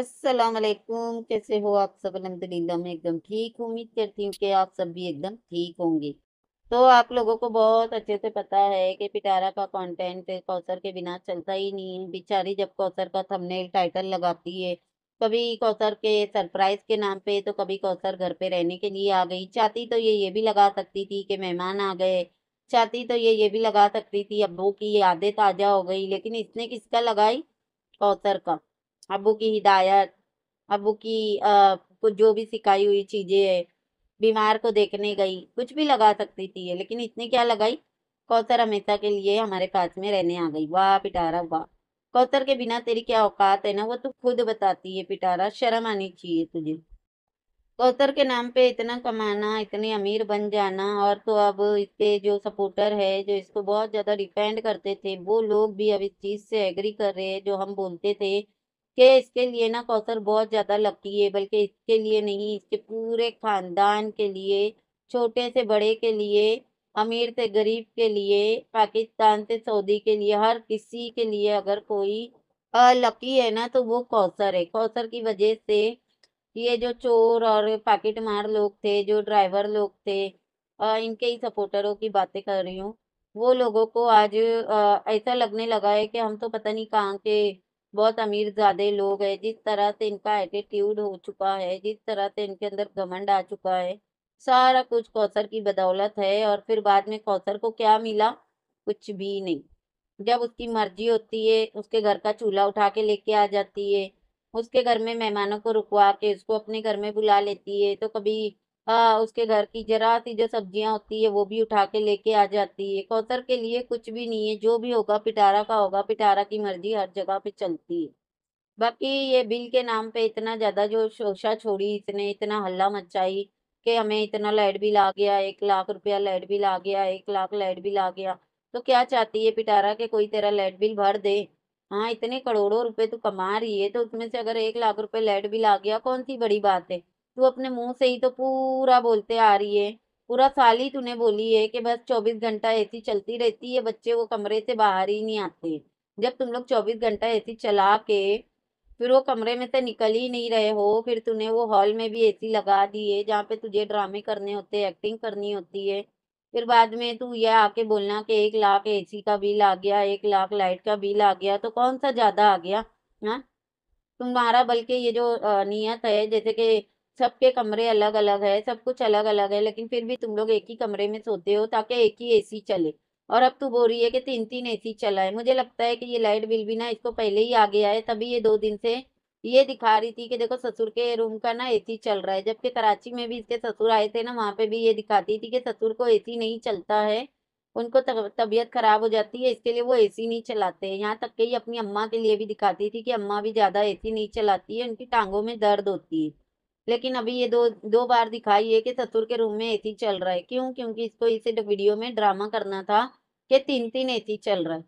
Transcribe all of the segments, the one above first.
अस्सलाम वालेकुम कैसे हो आप सब अलहमदिल्ला मैं एकदम ठीक उम्मीद करती हूँ कि आप सब भी एकदम ठीक होंगे तो आप लोगों को बहुत अच्छे से पता है कि पिटारा का कंटेंट कौसर के बिना चलता ही नहीं है बेचारी जब कौसर का थंबनेल टाइटल लगाती है कभी कौसर के सरप्राइज के नाम पे तो कभी कौसर घर पे रहने के लिए आ गई चाहती तो ये ये भी लगा सकती थी कि मेहमान आ गए चाहती तो ये ये भी लगा सकती थी अबू की यादें ताज़ा हो गई लेकिन इसने किसका लगाई कौसर का अबू की हिदायत अबू की आ, जो भी सिखाई हुई चीज़ें है बीमार को देखने गई कुछ भी लगा सकती थी लेकिन इतने क्या लगाई कौतर हमेशा के लिए हमारे पास में रहने आ गई वाह पिटारा वाह कौतर के बिना तेरी क्या औकात है ना वो तू खुद बताती है पिटारा शर्म आनी चाहिए तुझे कौतर के नाम पे इतना कमाना इतने अमीर बन जाना और तो अब इसके जो सपोर्टर है जो इसको बहुत ज़्यादा डिपेंड करते थे वो लोग भी अब इस चीज़ से एग्री कर रहे हैं जो हम बोलते थे कि इसके लिए ना कौसर बहुत ज़्यादा लकी है बल्कि इसके लिए नहीं इसके पूरे ख़ानदान के लिए छोटे से बड़े के लिए अमीर से गरीब के लिए पाकिस्तान से सऊदी के लिए हर किसी के लिए अगर कोई लकी है ना तो वो कौसर है कौसर की वजह से ये जो चोर और पाकिट मार लोग थे जो ड्राइवर लोग थे आ, इनके ही सपोर्टरों की बातें कर रही हूँ वो लोगों को आज आ, ऐसा लगने लगा है कि हम तो पता नहीं कहाँ के बहुत अमीर ज़्यादा लोग हैं जिस तरह से इनका एटीट्यूड हो चुका है जिस तरह से इनके अंदर घमंड आ चुका है सारा कुछ कौसर की बदौलत है और फिर बाद में कौसर को क्या मिला कुछ भी नहीं जब उसकी मर्जी होती है उसके घर का चूल्हा उठा के लेके आ जाती है उसके घर में मेहमानों को रुकवा के उसको अपने घर में बुला लेती है तो कभी आ, हाँ, उसके घर की जरा सी जो सब्जियां होती है वो भी उठा के लेके आ जाती है कौतर के लिए कुछ भी नहीं है जो भी होगा पिटारा का होगा पिटारा की मर्जी हर जगह पे चलती है बाकी ये बिल के नाम पे इतना ज़्यादा जो शोशा छोड़ी इसने इतना हल्ला मचाई कि हमें इतना लाइट बिल आ गया एक लाख रुपया लाइट बिल आ गया एक लाख लाइट बिल आ गया तो क्या चाहती है पिटारा के कोई तेरा लाइट बिल भर दे हाँ इतने करोड़ों रुपए तो कमा रही है तो उसमें से अगर एक लाख रुपए लाइट बिल आ गया कौन सी बड़ी बात है तू अपने मुंह से ही तो पूरा बोलते आ रही है पूरा साल ही तूने बोली है कि बस चौबीस घंटा ऐसी चलती रहती है बच्चे वो कमरे से बाहर ही नहीं आते जब तुम लोग चौबीस घंटा ऐसी चला के फिर वो कमरे में से निकल ही नहीं रहे हो फिर तूने वो हॉल में भी ऐसी लगा दी है जहाँ पे तुझे ड्रामे करने होते एक्टिंग करनी होती है फिर बाद में तू यह आके बोलना कि एक लाख एसी का बिल आ गया एक लाख लाइट का बिल आ गया तो कौन सा ज़्यादा आ गया हाँ तुम्हारा बल्कि ये जो नियत है जैसे कि सबके कमरे अलग अलग है सब कुछ अलग अलग है लेकिन फिर भी तुम लोग एक ही कमरे में सोते हो ताकि एक ही एसी चले और अब तू बोल रही है कि तीन तीन एसी चला है मुझे लगता है कि ये लाइट बिल भी ना इसको पहले ही आ गया है तभी ये दो दिन से ये दिखा रही थी कि देखो ससुर के रूम का ना एसी चल रहा है जबकि कराची में भी इसके ससुर आए थे ना वहाँ पे भी ये दिखाती थी कि ससुर को एसी नहीं चलता है उनको तबीयत खराब हो जाती है इसके लिए वो एसी नहीं चलाते हैं यहाँ तक कि ये अपनी अम्मा के लिए भी दिखाती थी कि अम्मा भी ज़्यादा सी नहीं चलाती है उनकी टांगों में दर्द होती है लेकिन अभी ये दो दो बार दिखाई है कि ससुर के रूम में ए चल रहा है क्यों क्योंकि इसको इस वीडियो में ड्रामा करना था कि तीन तीन ए चल रहा है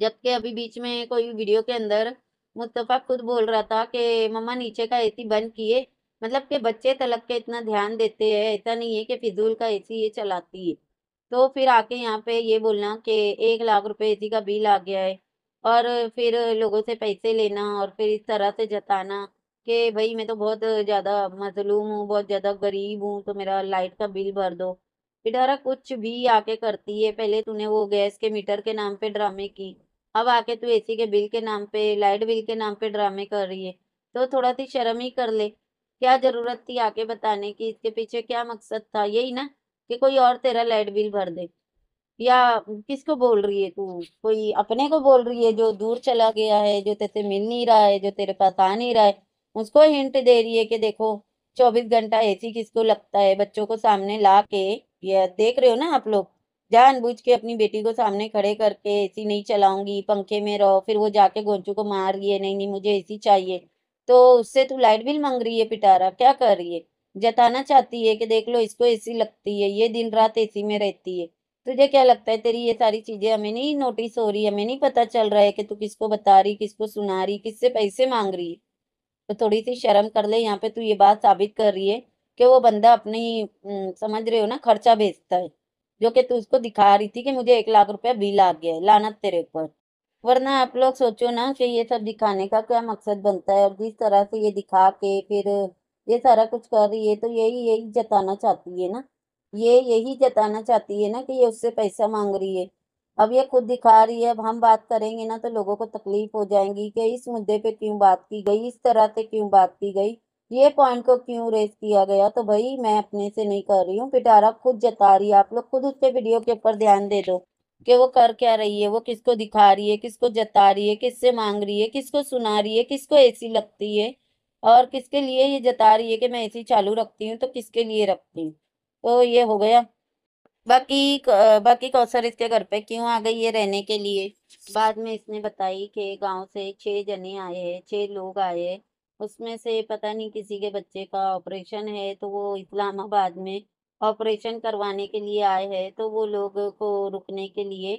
जबकि अभी बीच में कोई वीडियो के अंदर मुस्तफ़ा खुद बोल रहा था कि मम्मा नीचे का एसी बंद किए मतलब कि बच्चे तलक के इतना ध्यान देते हैं ऐसा नहीं है कि फिजूल का एसी ये चलाती है तो फिर आके यहाँ पे ये बोलना कि एक लाख रुपए एसी का बिल आ गया है और फिर लोगों से पैसे लेना और फिर इस तरह से जताना कि भाई मैं तो बहुत ज़्यादा मजलूम हूँ बहुत ज़्यादा गरीब हूँ तो मेरा लाइट का बिल भर दो इधारा कुछ भी आके करती है पहले तूने वो गैस के मीटर के नाम पे ड्रामे की अब आके तू एसी के बिल के नाम पे लाइट बिल के नाम पे ड्रामे कर रही है तो थोड़ा सी शर्म ही कर ले क्या ज़रूरत थी आके बताने की इसके पीछे क्या मकसद था यही ना कि कोई और तेरा लाइट बिल भर दे या किसको बोल रही है तू कोई अपने को बोल रही है जो दूर चला गया है जो तेरे मिल नहीं रहा है जो तेरे पास आ नहीं रहा है उसको हिंट दे रही है कि देखो चौबीस घंटा सी किसको लगता है बच्चों को सामने ला के ये देख रहे हो ना आप लोग जानबूझ के अपनी बेटी को सामने खड़े करके सी नहीं चलाऊंगी पंखे में रहो फिर वो जाके गोंचू को मार रही है नहीं नहीं मुझे सी चाहिए तो उससे तू लाइट बिल मांग रही है पिटारा क्या कर रही है जताना चाहती है कि देख लो इसको सी लगती है ये दिन रात सी में रहती है तुझे क्या लगता है तेरी ये सारी चीजें हमें नहीं नोटिस हो रही हमें नहीं पता चल रहा है कि तू किसको बता रही किसको सुना रही किससे पैसे मांग रही है तो थोड़ी सी शर्म कर ले यहाँ पे तू ये बात साबित कर रही है कि वो बंदा अपनी समझ रहे हो ना खर्चा भेजता है जो कि तू उसको दिखा रही थी कि मुझे एक लाख रुपया बिल आ गया है लानत तेरे ऊपर वरना आप लोग सोचो ना कि ये सब दिखाने का क्या मकसद बनता है और जिस तरह से ये दिखा के फिर ये सारा कुछ कर रही है तो यही यही जताना चाहती है ना ये यही जताना चाहती है ना कि ये उससे पैसा मांग रही है अब ये खुद दिखा रही है अब हम बात करेंगे ना तो लोगों को तकलीफ हो जाएंगी कि इस मुद्दे पे क्यों बात की गई इस तरह से क्यों बात की गई ये पॉइंट को क्यों रेस किया गया तो भाई मैं अपने से नहीं कर रही हूँ पिटारा खुद जता रही है आप लोग खुद उस पर वीडियो के ऊपर ध्यान दे दो कि वो कर क्या रही है वो किसको दिखा रही है किसको जता रही है किससे मांग रही है किसको सुना रही है किसको ऐसी लगती है और किसके लिए ये जता रही है कि मैं ऐसी चालू रखती हूँ तो किसके लिए रखती हूँ तो ये हो गया बाकी बाकी कौसर इसके घर पे क्यों आ गई है रहने के लिए बाद में इसने बताई कि गांव से छः जने आए हैं छः लोग आए हैं उसमें से पता नहीं किसी के बच्चे का ऑपरेशन है तो वो इस्लामाबाद में ऑपरेशन करवाने के लिए आए हैं तो वो लोग को रुकने के लिए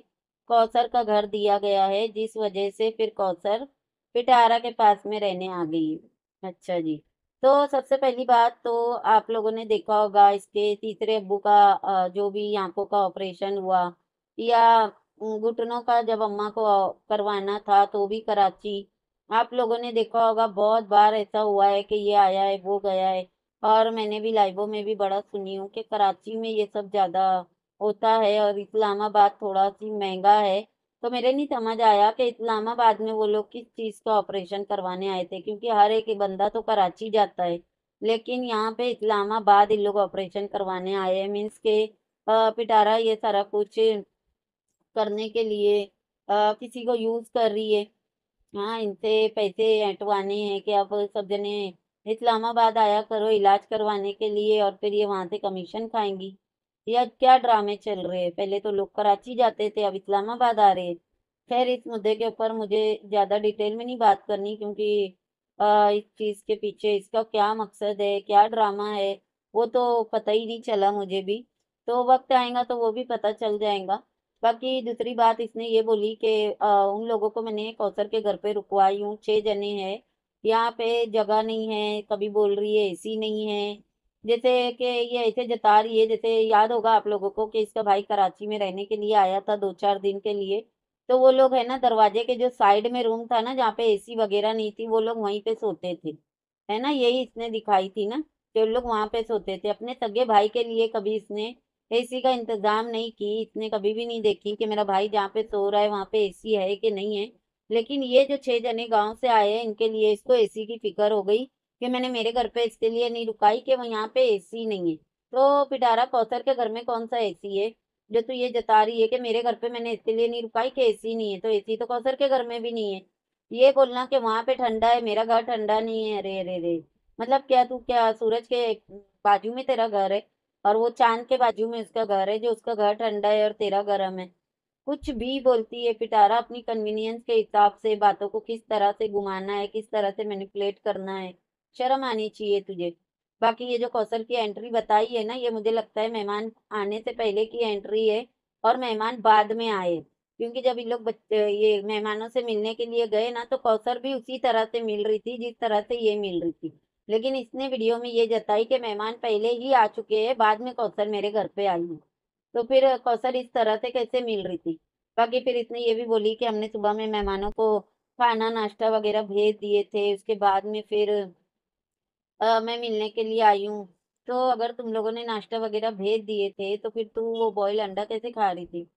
कौसर का घर दिया गया है जिस वजह से फिर कौसर पिटारा के पास में रहने आ गई अच्छा जी तो सबसे पहली बात तो आप लोगों ने देखा होगा इसके तीसरे अब्बू का जो भी आंखों का ऑपरेशन हुआ या घुटनों का जब अम्मा को करवाना था तो भी कराची आप लोगों ने देखा होगा बहुत बार ऐसा हुआ है कि ये आया है वो गया है और मैंने भी लाइवों में भी बड़ा सुनी हूँ कि कराची में ये सब ज़्यादा होता है और इस्लामाबाद थोड़ा सी महंगा है तो मेरे नहीं समझ आया कि इस्लामाबाद में वो लोग किस चीज़ का ऑपरेशन करवाने आए थे क्योंकि हर एक बंदा तो कराची जाता है लेकिन यहाँ पे इस्लामाबाद इन लोग ऑपरेशन करवाने आए हैं मीन्स के पिटारा ये सारा कुछ करने के लिए आ, किसी को यूज़ कर रही है हाँ इनसे पैसे हटवाने हैं कि आप सब जने इस्लामाबाद आया करो इलाज करवाने के लिए और फिर ये वहाँ से कमीशन खाएंगी या क्या ड्रामे चल रहे हैं पहले तो लोग कराची जाते थे अब इस्लामाबाद आ रहे खैर इस मुद्दे के ऊपर मुझे ज़्यादा डिटेल में नहीं बात करनी क्योंकि इस चीज़ के पीछे इसका क्या मकसद है क्या ड्रामा है वो तो पता ही नहीं चला मुझे भी तो वक्त आएगा तो वो भी पता चल जाएगा बाकी दूसरी बात इसने ये बोली कि उन लोगों को मैंने कौसर के घर पे रुकवाई हूँ छः जने हैं यहाँ पे जगह नहीं है कभी बोल रही है एसी नहीं है जैसे कि ये ऐसे जता रही है जैसे याद होगा आप लोगों को कि इसका भाई कराची में रहने के लिए आया था दो चार दिन के लिए तो वो लोग है ना दरवाजे के जो साइड में रूम था ना जहाँ पे एसी वगैरह नहीं थी वो लोग वहीं पे सोते थे है ना यही इसने दिखाई थी ना कि वो लोग वहाँ पे सोते थे अपने सगे भाई के लिए कभी इसने ए का इंतजाम नहीं की इसने कभी भी नहीं देखी कि मेरा भाई जहाँ पे सो रहा है वहाँ पे ए है कि नहीं है लेकिन ये जो छः जने गाँव से आए हैं इनके लिए इसको ए की फिक्र हो गई कि मैंने मेरे घर पे इसके लिए नहीं रुकाई कि वो यहाँ पे एसी नहीं है तो पिटारा कौसर के घर में कौन सा एसी है जो तू ये जता रही है कि मेरे घर पे मैंने इसके लिए नहीं रुकाई कि एसी नहीं है तो एसी तो कौसर के घर में भी नहीं है ये बोलना कि वहाँ पे ठंडा है मेरा घर ठंडा नहीं है अरे अरे अरे मतलब क्या तू क्या सूरज के बाजू में तेरा घर है और वो चांद के बाजू में उसका घर है जो उसका घर ठंडा है और तेरा गर्म है कुछ भी बोलती है पिटारा अपनी कन्वीनियंस के हिसाब से बातों को किस तरह से घुमाना है किस तरह से मैनिपुलेट करना है शर्म आनी चाहिए तुझे बाकी ये जो कौशल की एंट्री बताई है ना ये मुझे लगता है मेहमान आने से पहले की एंट्री है और मेहमान बाद में आए क्योंकि जब इन लोग ये मेहमानों से मिलने के लिए गए ना तो कौशल भी उसी तरह से मिल रही थी जिस तरह से ये मिल रही थी लेकिन इसने वीडियो में ये जताई कि मेहमान पहले ही आ चुके हैं बाद में कौशल मेरे घर पे आई है तो फिर कौशल इस तरह से कैसे मिल रही थी बाकी फिर इसने ये भी बोली कि हमने सुबह में मेहमानों को खाना नाश्ता वगैरह भेज दिए थे उसके बाद में फिर मैं मिलने के लिए आई हूँ तो अगर तुम लोगों ने नाश्ता वगैरह भेज दिए थे तो फिर तू वो बॉयल अंडा कैसे खा रही थी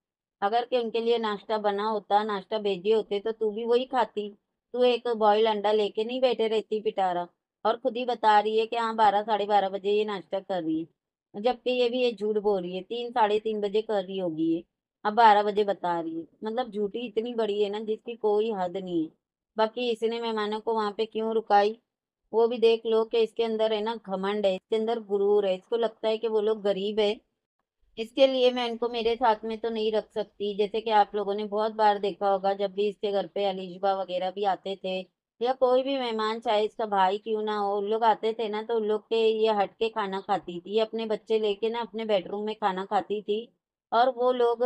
अगर कि उनके लिए नाश्ता बना होता नाश्ता भेजे होते तो तू भी वही खाती तू एक बॉयल अंडा लेके नहीं बैठे रहती पिटारा और खुद ही बता रही है कि हाँ बारह साढ़े बारह बजे ये नाश्ता कर रही है जबकि ये भी ये झूठ बोल रही है तीन साढ़े तीन बजे कर रही होगी ये अब बारह बजे बता रही है मतलब झूठी इतनी बड़ी है ना जिसकी कोई हद नहीं है बाकी इसने मेहमानों को वहाँ पे क्यों रुकाई वो भी देख लो कि इसके अंदर है ना घमंड है इसके अंदर गुरूर है इसको लगता है कि वो लोग गरीब है इसके लिए मैं इनको मेरे साथ में तो नहीं रख सकती जैसे कि आप लोगों ने बहुत बार देखा होगा जब भी इसके घर पे अलीशबा वगैरह भी आते थे या कोई भी मेहमान चाहे इसका भाई क्यों ना हो उन लोग आते थे ना तो उन लोग के ये हट के खाना खाती थी अपने बच्चे लेके ना अपने बेडरूम में खाना खाती थी और वो लोग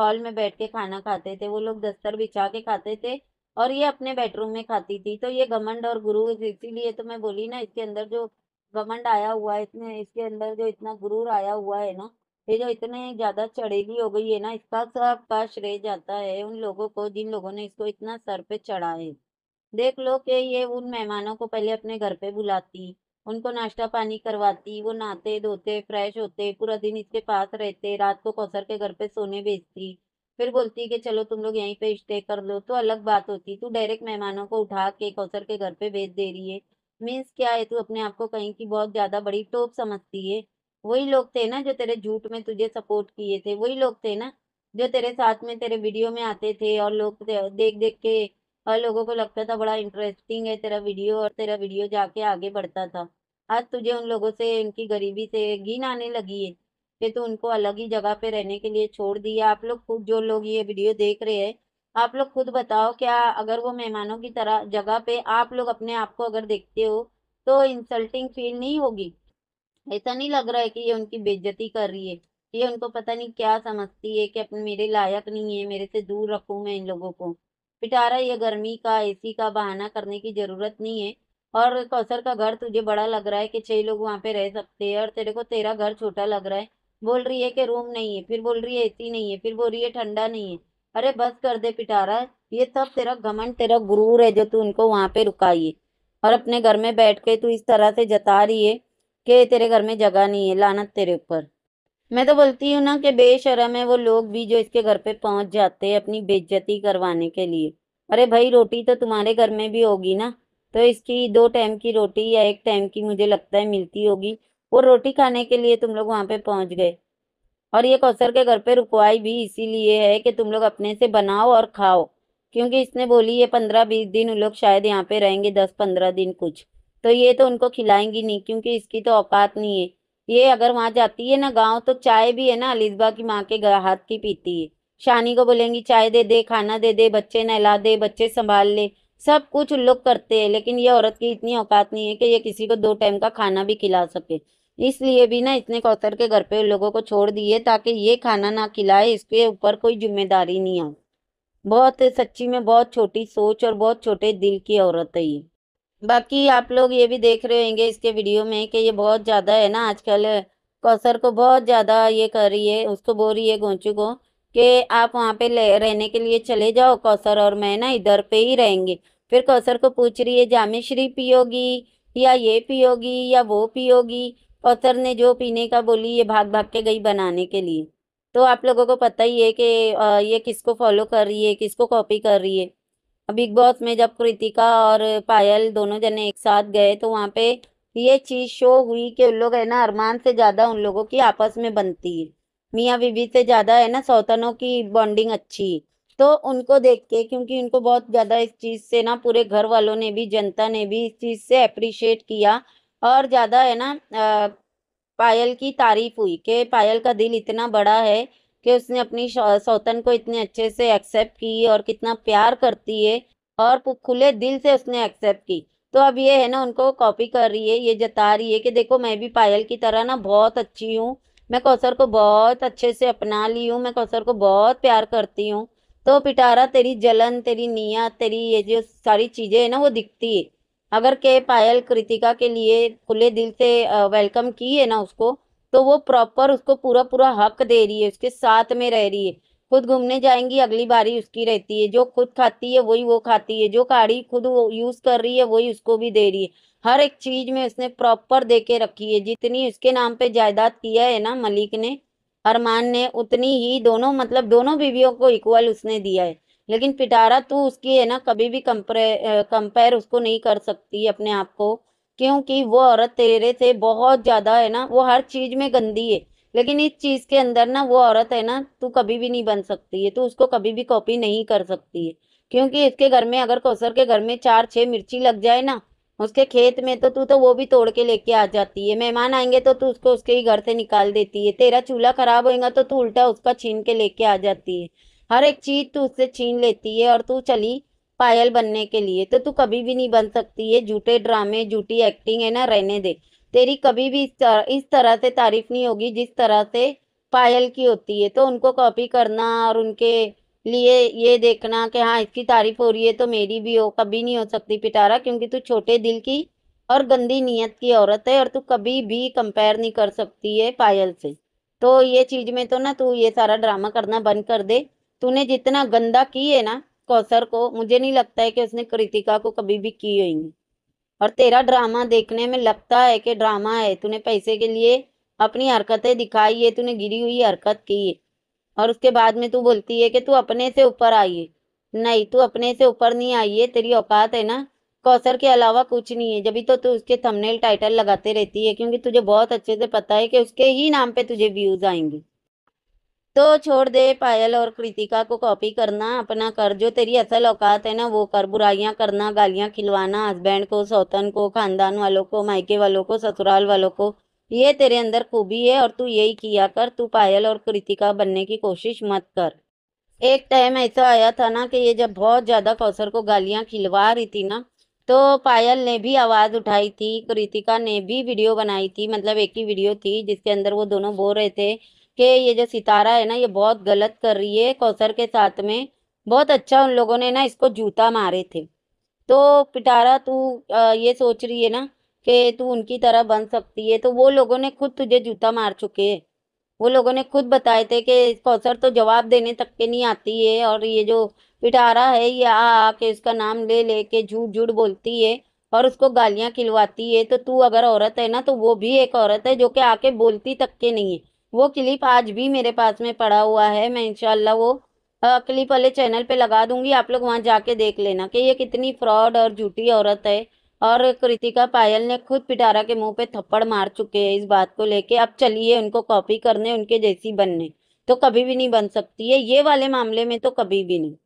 हॉल में बैठ के खाना खाते थे वो लोग दस्तर बिछा के खाते थे और ये अपने बेडरूम में खाती थी तो ये घमंड और गुरु इसीलिए तो मैं बोली ना इसके अंदर जो घमंड आया हुआ है इसमें इसके अंदर जो इतना गुरूर आया हुआ है ना ये जो इतने ज्यादा चढ़ेली हो गई है ना इसका सबका श्रेय जाता है उन लोगों को जिन लोगों ने इसको इतना सर पे चढ़ा है देख लो कि ये उन मेहमानों को पहले अपने घर पे बुलाती उनको नाश्ता पानी करवाती वो नहाते धोते फ्रेश होते पूरा दिन इसके पास रहते रात को कौसर के घर पे सोने बेचती फिर बोलती है कि चलो तुम लोग यहीं पे स्टे कर लो तो अलग बात होती तू डायरेक्ट मेहमानों को उठा के कौसर के घर पे भेज दे रही है मीन्स क्या है तू अपने आप को कहीं की बहुत ज़्यादा बड़ी टोप समझती है वही लोग थे ना जो तेरे झूठ में तुझे सपोर्ट किए थे वही लोग थे ना जो तेरे साथ में तेरे वीडियो में आते थे और लोग देख देख के और लोगों को लगता था बड़ा इंटरेस्टिंग है तेरा वीडियो और तेरा वीडियो जाके आगे बढ़ता था आज तुझे उन लोगों से उनकी गरीबी से घिन आने लगी है ये तो उनको अलग ही जगह पे रहने के लिए छोड़ दिया आप लोग खुद जो लोग ये वीडियो देख रहे हैं आप लोग खुद बताओ क्या अगर वो मेहमानों की तरह जगह पे आप लोग अपने आप को अगर देखते हो तो इंसल्टिंग फील नहीं होगी ऐसा नहीं लग रहा है कि ये उनकी बेज्ज़ती कर रही है ये उनको पता नहीं क्या समझती है कि अपने मेरे लायक नहीं है मेरे से दूर रखूँ मैं इन लोगों को पिटारा ये गर्मी का एसी का बहाना करने की ज़रूरत नहीं है और कौसर का घर तुझे बड़ा लग रहा है कि छह लोग वहाँ पे रह सकते हैं और तेरे को तेरा घर छोटा लग रहा है बोल रही है कि रूम नहीं है फिर बोल रही है ऐसी नहीं है फिर बोल रही है ठंडा नहीं है अरे बस कर दे पिटारा ये सब तेरा घमंड तेरा गुरूर है जो तू उनको वहाँ पे रुकाई है और अपने घर में बैठ के तू इस तरह से जता रही है कि तेरे घर में जगह नहीं है लानत तेरे ऊपर मैं तो बोलती हूँ ना कि बेशरम है वो लोग भी जो इसके घर पे पहुँच जाते हैं अपनी बेज्जती करवाने के लिए अरे भाई रोटी तो तुम्हारे घर में भी होगी ना तो इसकी दो टाइम की रोटी या एक टाइम की मुझे लगता है मिलती होगी वो रोटी खाने के लिए तुम लोग वहाँ पे पहुँच गए और ये कौसर के घर पे रुकवाई भी इसीलिए है कि तुम लोग अपने से बनाओ और खाओ क्योंकि इसने बोली ये पंद्रह बीस दिन उन लोग शायद यहाँ पे रहेंगे दस पंद्रह दिन कुछ तो ये तो उनको खिलाएंगी नहीं क्योंकि इसकी तो औकात नहीं है ये अगर वहाँ जाती है ना गाँव तो चाय भी है ना अलिसबा की माँ के हाथ की पीती है शानी को बोलेंगी चाय दे दे खाना दे दे बच्चे नहला दे बच्चे संभाल ले सब कुछ उन लोग करते हैं लेकिन ये औरत की इतनी औकात नहीं है कि ये किसी को दो टाइम का खाना भी खिला सके इसलिए भी ना इतने कौसर के घर पे लोगों को छोड़ दिए ताकि ये खाना ना खिलाए इसके ऊपर कोई जिम्मेदारी नहीं आ बहुत सच्ची में बहुत छोटी सोच और बहुत छोटे दिल की औरत है ये बाकी आप लोग ये भी देख रहे होंगे इसके वीडियो में कि ये बहुत ज़्यादा है ना आजकल कौसर को बहुत ज़्यादा ये कर रही है उसको बोल रही है गोंचू को कि आप वहाँ पे रहने के लिए चले जाओ कौसर और मैं ना इधर पे ही रहेंगे फिर कौसर को पूछ रही है जामेश्री पियोगी या ये पियोगी या वो पियोगी ऑथर ने जो पीने का बोली ये भाग भाग के गई बनाने के लिए तो आप लोगों को पता ही है कि ये किसको फॉलो कर रही है किसको कॉपी कर रही है बिग बॉस में जब कृतिका और पायल दोनों जने एक साथ गए तो वहाँ पे ये चीज़ शो हुई कि उन लोग है ना अरमान से ज़्यादा उन लोगों की आपस में बनती है मियाँ बीबी से ज़्यादा है ना सौतनों की बॉन्डिंग अच्छी तो उनको देख के क्योंकि उनको बहुत ज़्यादा इस चीज़ से ना पूरे घर वालों ने भी जनता ने भी इस चीज़ से अप्रिशिएट किया और ज़्यादा है ना पायल की तारीफ हुई कि पायल का दिल इतना बड़ा है कि उसने अपनी सौतन को इतने अच्छे से एक्सेप्ट की और कितना प्यार करती है और खुले दिल से उसने एक्सेप्ट की तो अब ये है ना उनको कॉपी कर रही है ये जता रही है कि देखो मैं भी पायल की तरह ना बहुत अच्छी हूँ मैं कौसर को बहुत अच्छे से अपना ली हूँ मैं कौसर को बहुत प्यार करती हूँ तो पिटारा तेरी जलन तेरी नियत तेरी ये जो सारी चीज़ें है ना वो दिखती है अगर के पायल कृतिका के लिए खुले दिल से वेलकम की है ना उसको तो वो प्रॉपर उसको पूरा पूरा हक दे रही है उसके साथ में रह रही है खुद घूमने जाएंगी अगली बारी उसकी रहती है जो खुद खाती है वही वो खाती है जो गाड़ी खुद वो यूज़ कर रही है वही उसको भी दे रही है हर एक चीज़ में उसने प्रॉपर दे के रखी है जितनी उसके नाम पे जायदाद किया है ना मलिक ने अरमान ने उतनी ही दोनों मतलब दोनों बीवियों को इक्वल उसने दिया है लेकिन पिटारा तू उसकी है ना कभी भी कंपेयर कंपेयर उसको नहीं कर सकती अपने आप को क्योंकि वो औरत तेरे से बहुत ज़्यादा है ना वो हर चीज़ में गंदी है लेकिन इस चीज़ के अंदर ना वो औरत है ना तू कभी भी नहीं बन सकती है तू उसको कभी भी कॉपी नहीं कर सकती है क्योंकि इसके घर में अगर कौसर के घर में चार छः मिर्ची लग जाए ना उसके खेत में तो तू तो वो भी तोड़ के लेके आ जाती है मेहमान आएंगे तो तू उसको उसके ही घर से निकाल देती है तेरा चूल्हा खराब होएगा तो तू उल्टा उसका छीन के लेके आ जाती है हर एक चीज़ तू उससे छीन लेती है और तू चली पायल बनने के लिए तो तू कभी भी नहीं बन सकती है झूठे ड्रामे झूठी एक्टिंग है ना रहने दे तेरी कभी भी इस तरह इस तरह से तारीफ नहीं होगी जिस तरह से पायल की होती है तो उनको कॉपी करना और उनके लिए ये देखना कि हाँ इसकी तारीफ हो रही है तो मेरी भी हो कभी नहीं हो सकती पिटारा क्योंकि तू छोटे दिल की और गंदी नीयत की औरत है और तू कभी भी कंपेयर नहीं कर सकती है पायल से तो ये चीज़ में तो ना तू ये सारा ड्रामा करना बंद कर दे तूने जितना गंदा की है ना कौसर को मुझे नहीं लगता है कि उसने कृतिका को कभी भी की होगी और तेरा ड्रामा देखने में लगता है कि ड्रामा है तूने पैसे के लिए अपनी हरकतें दिखाई है तूने गिरी हुई हरकत की है और उसके बाद में तू बोलती है कि तू अपने से ऊपर आई है नहीं तू अपने से ऊपर नहीं आई है तेरी औकात है ना कौसर के अलावा कुछ नहीं है जब तो तू उसके थंबनेल टाइटल लगाते रहती है क्योंकि तुझे बहुत अच्छे से पता है कि उसके ही नाम पे तुझे व्यूज आएंगे तो छोड़ दे पायल और कृतिका को कॉपी करना अपना कर जो तेरी असल औकात है ना वो कर बुराइयां करना गालियां खिलवाना हस्बैंड को सौतन को खानदान वालों को मायके वालों को ससुराल वालों को ये तेरे अंदर खूबी है और तू यही किया कर तू पायल और कृतिका बनने की कोशिश मत कर एक टाइम ऐसा आया था ना कि ये जब बहुत ज़्यादा कौसर को गालियाँ खिलवा रही थी ना तो पायल ने भी आवाज़ उठाई थी कृतिका ने भी वीडियो बनाई थी मतलब एक ही वीडियो थी जिसके अंदर वो दोनों बोल रहे थे कि ये जो सितारा है ना ये बहुत गलत कर रही है कौसर के साथ में बहुत अच्छा उन लोगों ने ना इसको जूता मारे थे तो पिटारा तू ये सोच रही है ना कि तू उनकी तरह बन सकती है तो वो लोगों ने खुद तुझे जूता मार चुके हैं वो लोगों ने खुद बताए थे कि कौसर तो जवाब देने तक के नहीं आती है और ये जो पिटारा है ये आ आके उसका नाम ले ले के झूठ झूठ बोलती है और उसको गालियाँ खिलवाती है तो तू अगर औरत है ना तो वो भी एक औरत है जो कि आके बोलती तक के नहीं है वो क्लिप आज भी मेरे पास में पड़ा हुआ है मैं इनशाला वो क्लिप वाले चैनल पे लगा दूंगी आप लोग वहाँ जाके देख लेना कि ये कितनी फ्रॉड और झूठी औरत है और कृतिका पायल ने खुद पिटारा के मुंह पे थप्पड़ मार चुके हैं इस बात को लेके अब चलिए उनको कॉपी करने उनके जैसी बनने तो कभी भी नहीं बन सकती है ये वाले मामले में तो कभी भी नहीं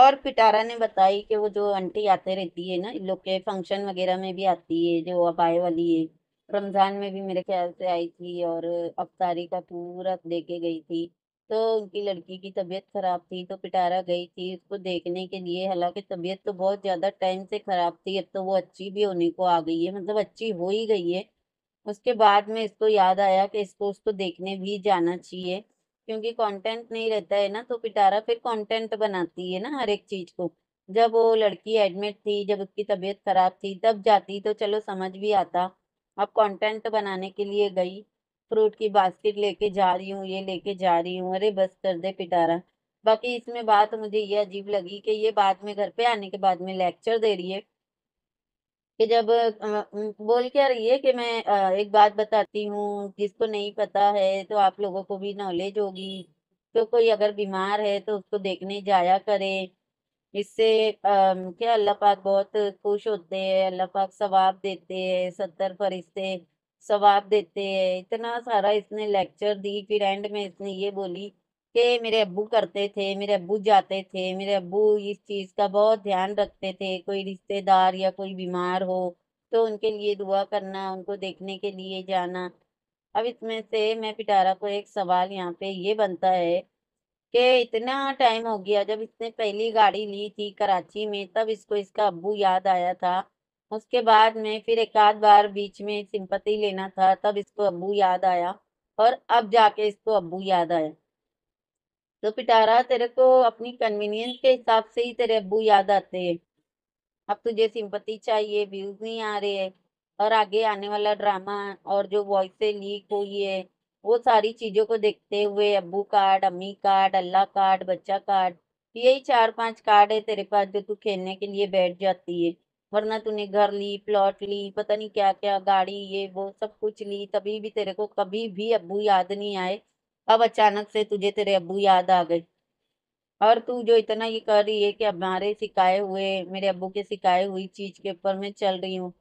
और पिटारा ने बताई कि वो जो आंटी आते रहती है ना इन लोग के फंक्शन वगैरह में भी आती है जो अब आए वाली है रमज़ान में भी मेरे ख़्याल से आई थी और अफ़तारी का पूरा लेके गई थी। तो उनकी लड़की की तबीयत ख़राब थी तो पिटारा गई थी उसको देखने के लिए, हालाँकि तबीयत तो बहुत ज़्यादा टाइम से ख़राब थी, अब तो वो अच्छी भी होने को आ गई है मतलब अच्छी हो ही गई है। उसके बाद में इसको याद आया कि इसको उसको देखने भी जाना चाहिए, क्योंकि कंटेंट नहीं रहता है ना तो पिटारा फिर कंटेंट बनाती है ना हर एक चीज़ को। जब वो लड़की एडमिट थी, जब उसकी तबीयत ख़राब थी तब जाती तो चलो समझ भी आता। अब कंटेंट बनाने के लिए गई फ्रूट की बास्केट लेके जा रही हूँ ये लेके जा रही हूँ अरे बस कर दे पिटारा बाकी इसमें बात मुझे ये अजीब लगी कि ये बाद में घर पे आने के बाद में लेक्चर दे रही है कि जब बोल क्या रही है कि मैं एक बात बताती हूँ जिसको नहीं पता है तो आप लोगों को भी नॉलेज होगी तो कोई अगर बीमार है तो उसको देखने जाया करे इससे क्या अल्लाह पाक बहुत खुश होते हैं अल्लाह पाक सवाब देते हैं सत्तर फरिश्ते सवाब देते हैं इतना सारा इसने लेक्चर दी फिर एंड में इसने ये बोली कि मेरे अबू करते थे मेरे अबू जाते थे मेरे अबू इस चीज़ का बहुत ध्यान रखते थे कोई रिश्तेदार या कोई बीमार हो तो उनके लिए दुआ करना उनको देखने के लिए जाना अब इसमें से मैं पिटारा को एक सवाल यहाँ पे ये बनता है कि इतना टाइम हो गया जब इसने पहली गाड़ी ली थी कराची में तब इसको इसका अबू याद आया था उसके बाद में फिर एक आध बार बीच में सिंपति लेना था तब इसको अबू याद आया और अब जाके इसको अबू याद आया तो पिटारा तेरे को अपनी कन्वीनियंस के हिसाब से ही तेरे अबू याद आते हैं अब तुझे सिंपति चाहिए व्यूज नहीं आ रहे है और आगे आने वाला ड्रामा और जो वॉइस लीक हुई है वो सारी चीज़ों को देखते हुए अबू कार्ड अम्मी कार्ड अल्लाह कार्ड बच्चा कार्ड यही चार पांच कार्ड है तेरे पास जो तू खेलने के लिए बैठ जाती है वरना तूने घर ली प्लॉट ली पता नहीं क्या क्या गाड़ी ये वो सब कुछ ली तभी भी तेरे को कभी भी अबू याद नहीं आए अब अचानक से तुझे तेरे अबू याद आ गए और तू जो इतना ये कर रही है कि हमारे सिखाए हुए मेरे अबू के सिखाए हुई चीज़ के ऊपर मैं चल रही हूँ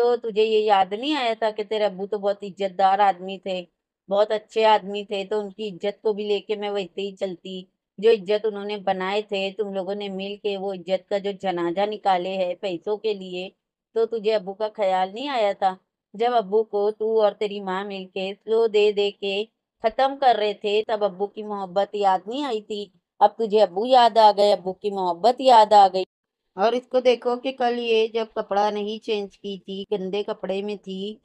तो तुझे ये याद नहीं आया था कि तेरे अबू तो बहुत इज्जतदार आदमी थे बहुत अच्छे आदमी थे तो उनकी इज्जत को भी लेके मैं वैसे ही चलती जो इज्जत उन्होंने बनाए थे तुम लोगों ने मिल के वो इज्जत का जो जनाजा निकाले है पैसों के लिए तो तुझे अबू का ख्याल नहीं आया था जब अबू को तू और तेरी माँ मिल के स्लो दे दे के ख़त्म कर रहे थे तब अबू की मोहब्बत याद नहीं आई थी अब तुझे अबू याद आ गए अबू की मोहब्बत याद आ गई और इसको देखो कि कल ये जब कपड़ा नहीं चेंज की थी गंदे कपड़े में थी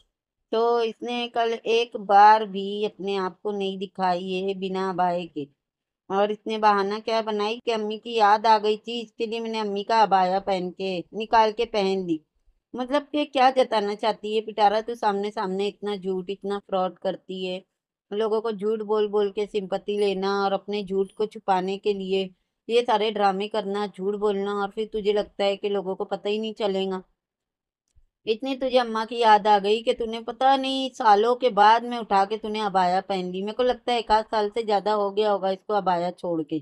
तो इसने कल एक बार भी अपने आप को नहीं दिखाई है बिना अबाए के और इसने बहाना क्या बनाई कि अम्मी की याद आ गई थी इसके लिए मैंने अम्मी का अबाया पहन के निकाल के पहन ली मतलब ये क्या जताना चाहती है पिटारा तो सामने सामने इतना झूठ इतना फ्रॉड करती है लोगों को झूठ बोल बोल के सिंपत्ति लेना और अपने झूठ को छुपाने के लिए ये सारे ड्रामे करना झूठ बोलना और फिर तुझे लगता है कि लोगों को पता ही नहीं चलेगा इतनी तुझे अम्मा की याद आ गई कि तूने पता नहीं सालों के बाद में उठा के तूने अबाया पहन ली मेरे को लगता है एक आध साल से ज़्यादा हो गया होगा इसको अबाया छोड़ के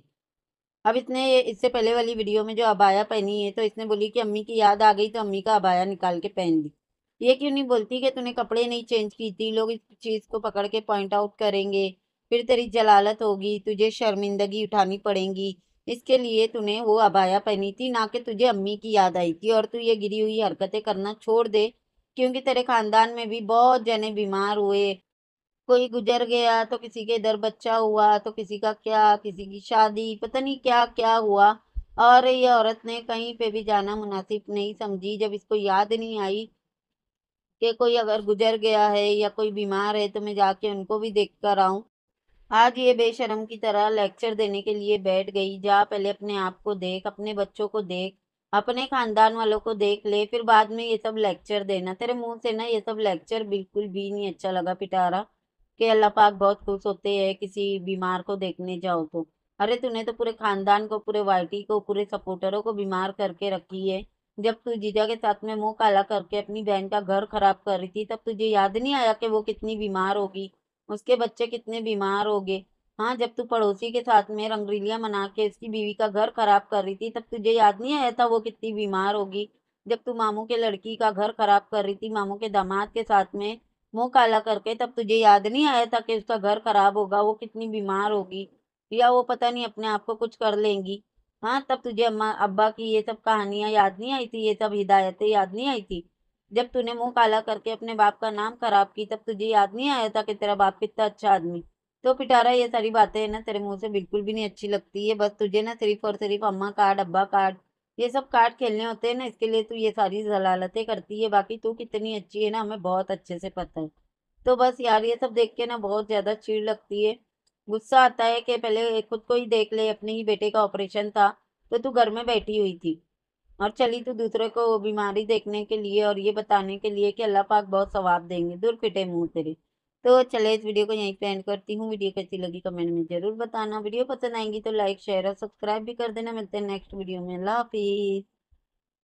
अब इसने इससे पहले वाली वीडियो में जो अबाया पहनी है तो इसने बोली कि अम्मी की याद आ गई तो अम्मी का अबाया निकाल के पहन ली ये क्यों नहीं बोलती कि तूने कपड़े नहीं चेंज की थी लोग इस चीज़ को पकड़ के पॉइंट आउट करेंगे फिर तेरी जलालत होगी तुझे शर्मिंदगी उठानी पड़ेगी इसके लिए तूने वो अबाया पहनी थी ना कि तुझे अम्मी की याद आई थी और तू ये गिरी हुई हरकतें करना छोड़ दे क्योंकि तेरे खानदान में भी बहुत जने बीमार हुए कोई गुजर गया तो किसी के इधर बच्चा हुआ तो किसी का क्या किसी की शादी पता नहीं क्या क्या हुआ और ये औरत ने कहीं पे भी जाना मुनासिब नहीं समझी जब इसको याद नहीं आई कि कोई अगर गुजर गया है या कोई बीमार है तो मैं जाके उनको भी देख कर आऊँ आज ये बेशरम की तरह लेक्चर देने के लिए बैठ गई जा पहले अपने आप को देख अपने बच्चों को देख अपने खानदान वालों को देख ले फिर बाद में ये सब लेक्चर देना तेरे मुंह से ना ये सब लेक्चर बिल्कुल भी नहीं अच्छा लगा पिटारा कि अल्लाह पाक बहुत खुश होते हैं किसी बीमार को देखने जाओ तो अरे तूने तो पूरे खानदान को पूरे वाइटी को पूरे सपोर्टरों को बीमार करके रखी है जब तू जीजा के साथ में मुंह काला करके अपनी बहन का घर खराब कर रही थी तब तुझे याद नहीं आया कि वो कितनी बीमार होगी उसके बच्चे कितने बीमार हो गए हाँ जब तू पड़ोसी के साथ में रंगरीलियाँ मना के उसकी बीवी का घर खराब कर रही थी तब तुझे याद नहीं आया था वो कितनी बीमार होगी जब तू मामू के लड़की का घर खराब कर रही थी मामू के दामाद के साथ में मुंह काला करके तब तुझे याद नहीं आया था कि उसका घर खराब होगा वो कितनी बीमार होगी या वो पता नहीं अपने आप को कुछ कर लेंगी हाँ तब तुझे अम्मा अब्बा की ये सब कहानियाँ याद नहीं आई थी ये सब हिदायतें याद नहीं आई थी जब तूने मुंह काला करके अपने बाप का नाम खराब की तब तुझे याद नहीं आया था कि तेरा बाप कितना अच्छा आदमी तो पिटारा ये सारी बातें है ना तेरे मुंह से बिल्कुल भी नहीं अच्छी लगती है बस तुझे ना सिर्फ और सिर्फ अम्मा कार्ड अब्बा कार्ड ये सब कार्ड खेलने होते हैं ना इसके लिए तू ये सारी जलालतें करती है बाकी तू कितनी अच्छी है ना हमें बहुत अच्छे से पता है तो बस यार ये सब देख के ना बहुत ज़्यादा चीड़ लगती है गुस्सा आता है कि पहले खुद को ही देख ले अपने ही बेटे का ऑपरेशन था तो तू घर में बैठी हुई थी और चली तो दूसरे को वो बीमारी देखने के लिए और ये बताने के लिए कि अल्लाह पाक बहुत सवाब देंगे दूर फिटे मुँह तेरे तो चले इस वीडियो को यहीं पे एंड करती हूँ वीडियो कैसी लगी कमेंट में ज़रूर बताना वीडियो पसंद आएंगी तो लाइक शेयर और सब्सक्राइब भी कर देना मिलते हैं नेक्स्ट वीडियो में अल्लाह हाफिज़